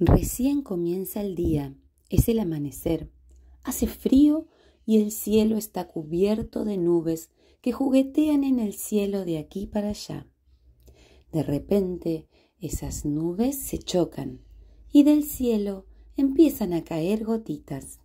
Recién comienza el día, es el amanecer. Hace frío y el cielo está cubierto de nubes que juguetean en el cielo de aquí para allá. De repente, esas nubes se chocan y del cielo empiezan a caer gotitas.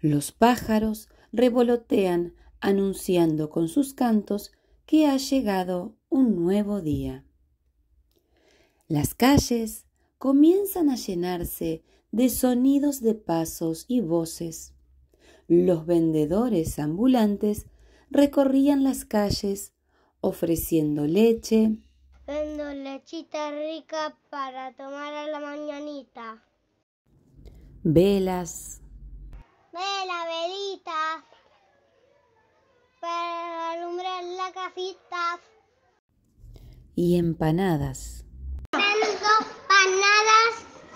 Los pájaros revolotean anunciando con sus cantos que ha llegado un nuevo día. Las calles comienzan a llenarse de sonidos de pasos y voces. Los vendedores ambulantes recorrían las calles ofreciendo leche. Vendo lechita rica para tomar a la mañanita. Velas. Vela, velita, y empanadas. ¡Tengo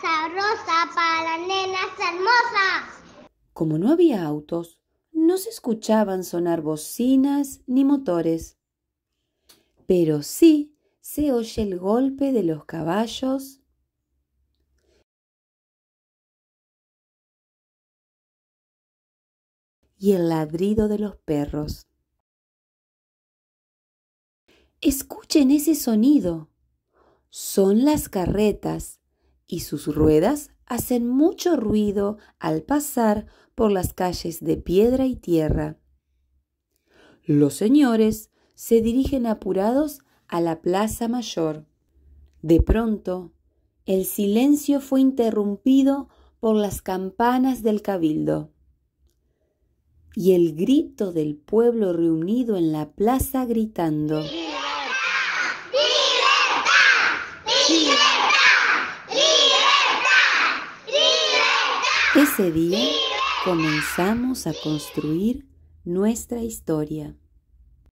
sabrosas para nenas hermosas. Como no había autos, no se escuchaban sonar bocinas ni motores. Pero sí se oye el golpe de los caballos y el ladrido de los perros. Escuchen ese sonido. Son las carretas y sus ruedas hacen mucho ruido al pasar por las calles de piedra y tierra. Los señores se dirigen apurados a la Plaza Mayor. De pronto, el silencio fue interrumpido por las campanas del cabildo y el grito del pueblo reunido en la plaza gritando. Ese día comenzamos a construir nuestra historia.